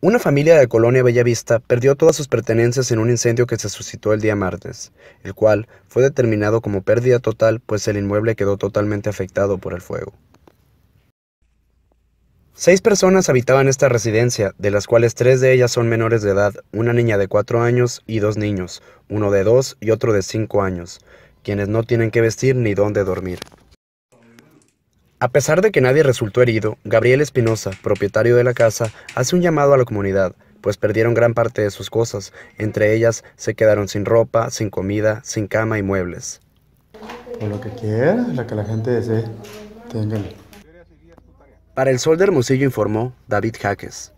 Una familia de Colonia Bellavista perdió todas sus pertenencias en un incendio que se suscitó el día martes, el cual fue determinado como pérdida total pues el inmueble quedó totalmente afectado por el fuego. Seis personas habitaban esta residencia, de las cuales tres de ellas son menores de edad, una niña de cuatro años y dos niños, uno de dos y otro de cinco años, quienes no tienen que vestir ni dónde dormir. A pesar de que nadie resultó herido, Gabriel Espinosa, propietario de la casa, hace un llamado a la comunidad, pues perdieron gran parte de sus cosas, entre ellas se quedaron sin ropa, sin comida, sin cama y muebles. lo que que la gente desee, Para el Sol de Hermosillo informó David Jaques.